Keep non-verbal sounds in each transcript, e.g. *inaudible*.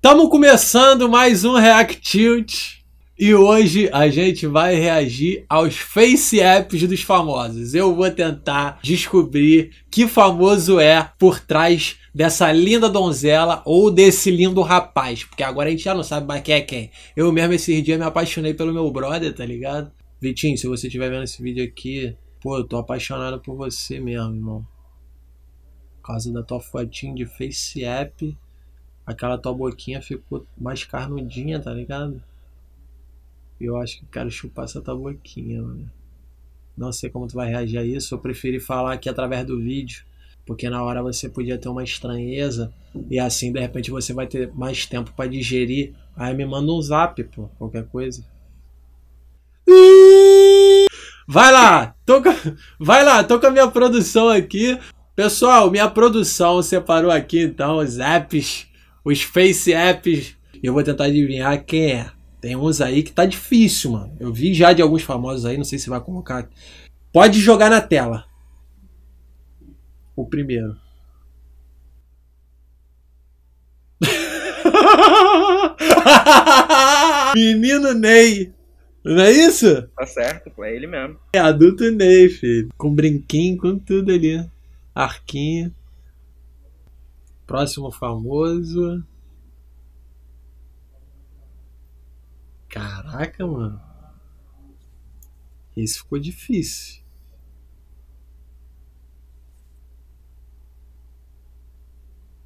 Tamo começando mais um React Tilt e hoje a gente vai reagir aos face apps dos famosos. Eu vou tentar descobrir que famoso é por trás dessa linda donzela ou desse lindo rapaz, porque agora a gente já não sabe mais quem é quem. Eu mesmo esses dias me apaixonei pelo meu brother, tá ligado? Vitinho, se você estiver vendo esse vídeo aqui, pô, eu tô apaixonado por você mesmo, irmão. Por causa da tua fotinha de face app aquela tua boquinha ficou mais carnudinha, tá ligado? Eu acho que quero chupar essa tua boquinha, mano. Não sei como tu vai reagir a isso. Eu preferi falar aqui através do vídeo. Porque na hora você podia ter uma estranheza. E assim, de repente, você vai ter mais tempo para digerir. Aí me manda um zap, pô. Qualquer coisa. Vai lá! Tô com... Vai lá, tô com a minha produção aqui. Pessoal, minha produção separou aqui, então, os apps os face apps. eu vou tentar adivinhar quem é. Tem uns aí que tá difícil, mano. Eu vi já de alguns famosos aí, não sei se vai colocar. Pode jogar na tela. O primeiro. *laughs* Menino Ney. Não é isso? Tá certo, é ele mesmo. É adulto Ney, filho. Com brinquinho, com tudo ali. Arquinho. Próximo famoso. Caraca, mano. Esse ficou difícil.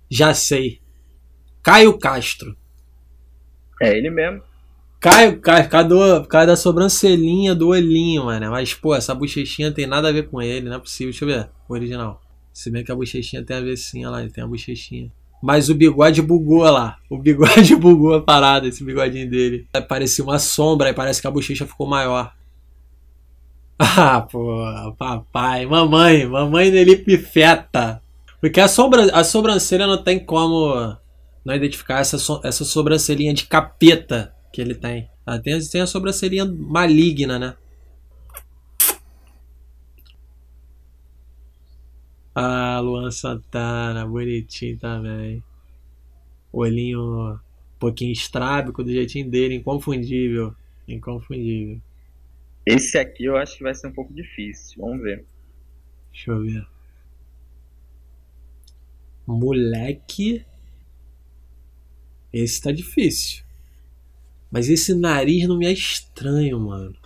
Já sei. Caio Castro. É ele mesmo. Caio Castro, por causa, por causa da sobrancelhinha, do olhinho, mano. Mas, pô, essa bochechinha tem nada a ver com ele, não é possível. Deixa eu ver o original. Se bem que a bochechinha tem a vessinha lá, tem a bochechinha. Mas o bigode bugou lá. O bigode *laughs* bugou a parada, esse bigodinho dele. É, parecia uma sombra e parece que a bochecha ficou maior. *laughs* Ah, pô, papai, mamãe, mamãe dele pifeta. Porque a, sombra, a sobrancelha não tem como não identificar essa, so, essa sobrancelhinha de capeta que ele tem. Ela tem, tem a sobrancelhinha maligna, né? Ah, Luan Santana, bonitinho também. Olhinho um pouquinho estrábico do jeitinho dele, inconfundível. Inconfundível. Esse aqui eu acho que vai ser um pouco difícil. Vamos ver. Deixa eu ver. Moleque. Esse tá difícil. Mas esse nariz não me é estranho, mano.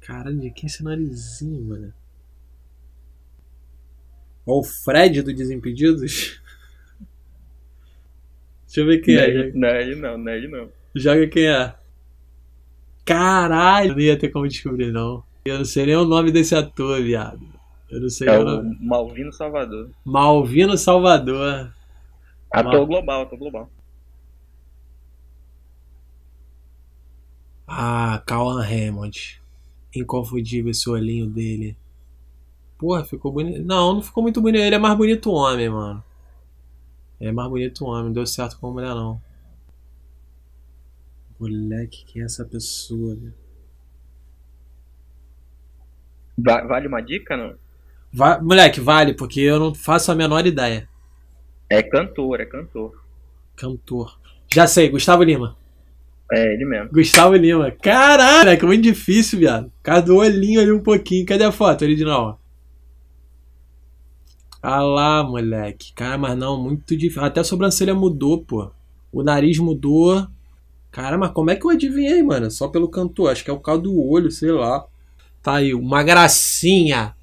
Cara, de quem esse narizinho, mano? Ou o Fred do Desimpedidos? *laughs* Deixa eu ver quem é. nerd, é. Nerd não, nerd não. Joga quem é. Caralho, não ia ter como descobrir, não. Eu não sei nem o nome desse ator, viado. Eu não sei é o nome. Malvino Salvador. Malvino Salvador. Ator Mal... global, ator global. Ah, Calan Hammond. Inconfundível esse olhinho dele. Porra, ficou bonito. Não, não ficou muito bonito. Ele é mais bonito homem, mano. Ele é mais bonito homem, não deu certo com a mulher, não. Moleque, quem é essa pessoa, né? vale uma dica, não? Va moleque, vale, porque eu não faço a menor ideia. É cantor, é cantor. Cantor. Já sei, Gustavo Lima. É, ele mesmo. Gustavo Lima. Caralho, que é muito difícil, viado. Por o olhinho ali um pouquinho. Cadê a foto original? Ah lá, moleque. Cara, mas não, muito difícil. Até a sobrancelha mudou, pô. O nariz mudou. Cara, mas como é que eu adivinhei, mano? Só pelo cantor. Acho que é o caldo do olho, sei lá. Tá aí, uma gracinha.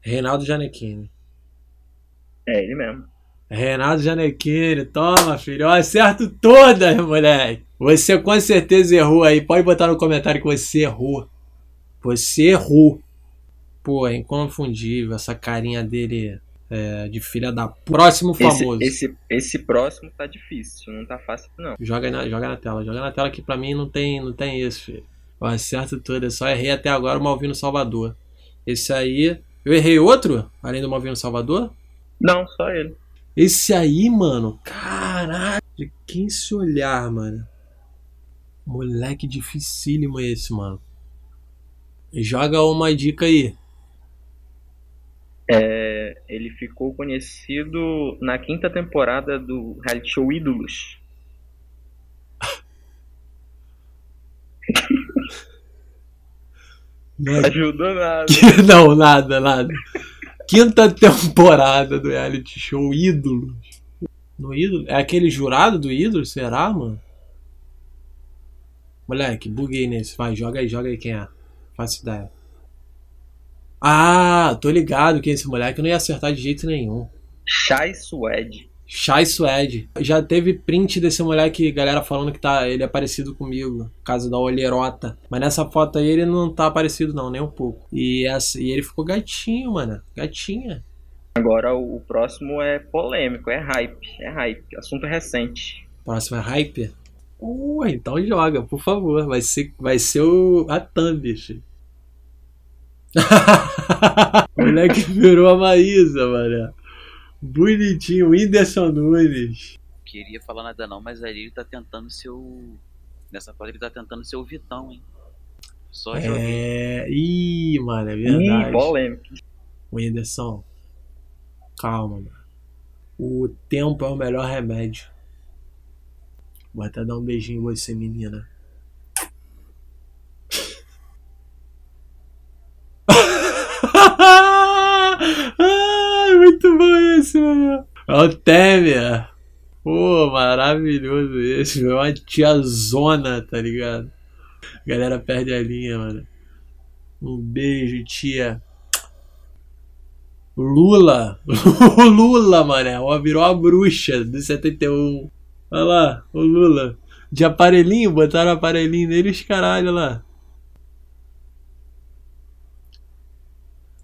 Reinaldo Janequini. É ele mesmo. Reinaldo Janequini, toma, filho. Eu acerto todas, moleque. Você com certeza errou aí. Pode botar no comentário que você errou. Você errou. Pô, é inconfundível essa carinha dele é, de filha da próximo famoso. Esse, esse, esse, próximo tá difícil, não tá fácil não. Joga na, joga na tela, joga na tela que para mim não tem, não tem esse, filho. Eu acerto tudo, eu só errei até agora o Malvino Salvador. Esse aí, eu errei outro além do Malvino Salvador? Não, só ele. Esse aí, mano, caralho, de quem se olhar, mano. Moleque dificílimo esse, mano. Joga uma dica aí. É, ele ficou conhecido na quinta temporada do reality show Ídolos. Não é? ajudou nada. *laughs* Não, nada, nada. Quinta temporada do reality show Ídolos. No Ídolo? É aquele jurado do Ídolo, será, mano? Moleque, buguei nesse. Vai, joga aí, joga aí quem é. Faço ideia. Ah, tô ligado que esse moleque não ia acertar de jeito nenhum. Chai Suede. Chai Suede. Já teve print desse moleque, galera falando que tá, ele é parecido comigo, caso da olheirota. Mas nessa foto aí ele não tá parecido não, nem um pouco. E, essa, e ele ficou gatinho, mano. Gatinha. Agora o próximo é polêmico, é hype. É hype. Assunto recente. Próximo é hype? Uh, então joga, por favor. Vai ser, vai ser o, a thumb, filho. *laughs* Moleque virou a Maísa, mano. Bonitinho, Whindersson Nunes. Queria falar nada não, mas ali ele tá tentando ser o. Nessa parte ele tá tentando ser o Vitão, hein? Só é... joguei. Ih, mano, é verdade. Ih, polêmico. Whindersson, calma, mano. O tempo é o melhor remédio. Vou até dar um beijinho em você, menina. Ai, muito bom esse, mano. Olha é o Pô, maravilhoso esse. É uma tiazona, tá ligado? A galera perde a linha, mano. Um beijo, tia. Lula. *laughs* Lula, mané. Ó, virou a bruxa do 71. Olha lá, o Lula. De aparelhinho, botaram aparelhinho nele os caralho lá.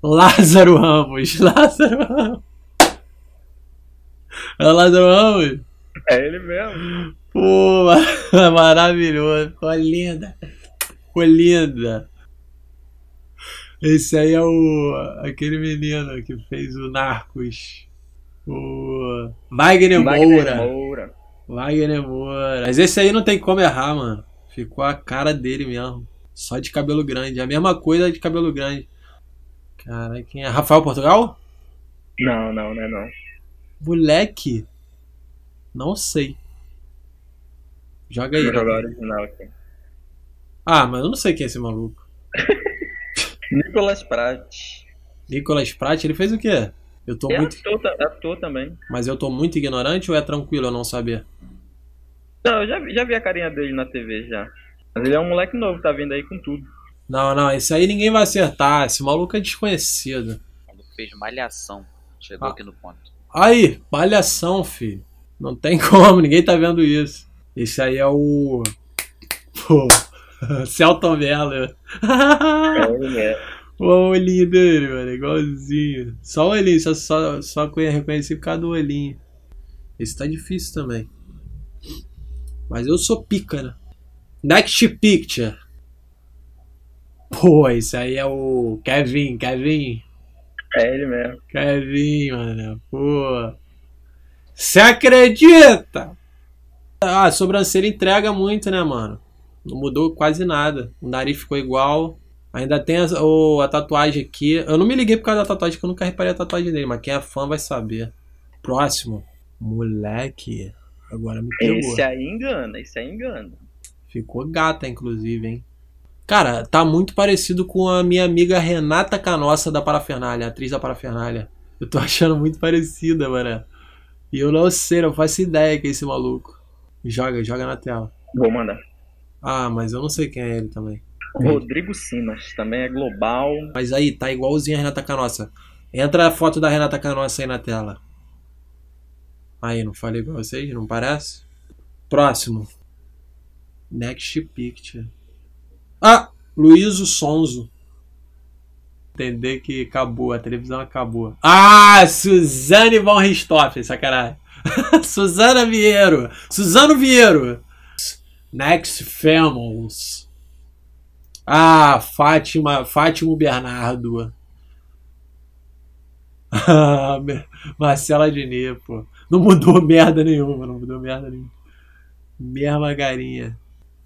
Lázaro Ramos, *laughs* Lázaro Ramos. É o Lázaro Ramos? É ele mesmo. Pô, *laughs* maravilhoso. Ficou linda. Ficou linda. Esse aí é o. aquele menino que fez o Narcos. O. Wagner, Wagner Moura. Moura. Wagner Moura. Mas esse aí não tem como errar, mano. Ficou a cara dele mesmo. Só de cabelo grande. A mesma coisa de cabelo grande. Cara, quem é? Rafael Portugal? Não, não, não é não. Moleque? Não sei. Joga aí. Né? jogar original aqui. Ah, mas eu não sei quem é esse maluco. *laughs* Nicolas Pratt. Nicolas Pratt, ele fez o quê? Eu tô é muito. Tô, eu é também. Mas eu tô muito ignorante ou é tranquilo eu não saber? Não, eu já, já vi a carinha dele na TV já. Mas ele é um moleque novo, tá vindo aí com tudo. Não, não, esse aí ninguém vai acertar. Esse maluco é desconhecido. Ele fez malhação. Chegou ah. aqui no ponto. Aí, malhação, filho. Não tem *laughs* como, ninguém tá vendo isso. Esse aí é o. Pô. *laughs* Celton Mello. É, é. O olhinho dele, mano, igualzinho. Só o olhinho, só, só, só reconhecer por causa do olhinho. Esse tá difícil também. Mas eu sou né? Next Picture. Pô, esse aí é o Kevin, Kevin. É ele mesmo. Kevin, mano, pô. Você acredita? Ah, a sobrancelha entrega muito, né, mano? Não mudou quase nada. O nariz ficou igual. Ainda tem a, a tatuagem aqui. Eu não me liguei por causa da tatuagem, porque eu nunca reparei a tatuagem dele, mas quem é fã vai saber. Próximo. Moleque. Agora me pegou. Esse aí engana, esse aí engana. Ficou gata, inclusive, hein? Cara, tá muito parecido com a minha amiga Renata Canossa da Parafernália, atriz da Parafernália. Eu tô *laughs* achando muito parecida, mano. E eu não sei, não faço ideia que é esse maluco. Joga, joga na tela. Vou mandar. Ah, mas eu não sei quem é ele também. Rodrigo Simas, também é global. Mas aí, tá igualzinho a Renata Canossa. Entra a foto da Renata Canossa aí na tela. Aí, não falei pra vocês? Não parece? Próximo. Next picture. Ah! Luíso Sonzo. Entender que acabou, a televisão acabou. Ah! Suzane von Richthofen, sacanagem. *laughs* Suzana Vieiro. Suzano Vieiro. Next Famous. Ah, Fátima, Fátima Bernardo. Ah, Marcela Diné, pô. Não mudou merda nenhuma, não mudou merda nenhuma. Mesma garinha.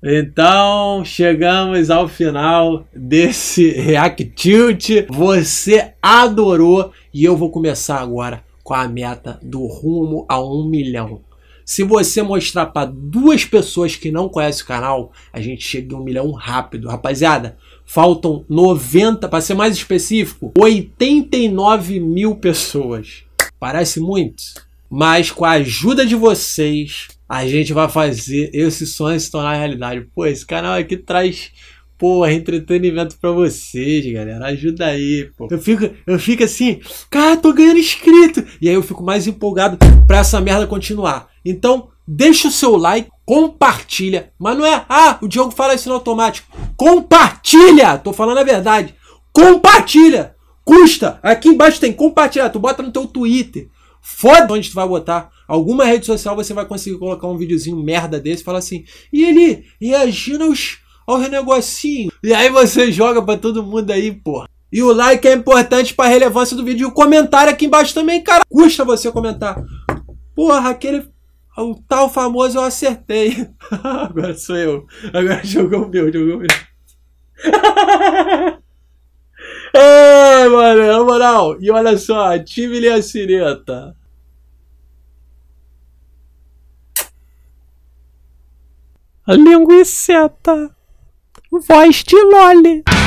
Então, chegamos ao final desse React Você adorou e eu vou começar agora com a meta do rumo a um milhão. Se você mostrar para duas pessoas que não conhecem o canal, a gente chega em um milhão rápido. Rapaziada, faltam 90, para ser mais específico, 89 mil pessoas. Parece muito, mas com a ajuda de vocês, a gente vai fazer esse sonho se tornar realidade. Pô, esse canal aqui traz porra, entretenimento para vocês, galera. Ajuda aí, pô. Eu fico, eu fico assim, cara, tô ganhando inscrito. E aí eu fico mais empolgado pra essa merda continuar. Então, deixa o seu like, compartilha. Mas não é, ah, o Diogo fala isso no automático. Compartilha! Tô falando a verdade. Compartilha! Custa! Aqui embaixo tem compartilhar. Tu bota no teu Twitter. Foda onde tu vai botar. Alguma rede social você vai conseguir colocar um videozinho merda desse e falar assim. E ele reagindo aos, aos negocinhos. E aí você joga pra todo mundo aí, porra. E o like é importante pra relevância do vídeo. E o comentário aqui embaixo também, cara. Custa você comentar. Porra, aquele o tal famoso eu acertei. *laughs* Agora sou eu. Agora jogou o meu, jogou o meu. Ai, *laughs* é, mano, na moral. E olha só, ative-lhe a sineta. Linguiceta. Voz de Loli.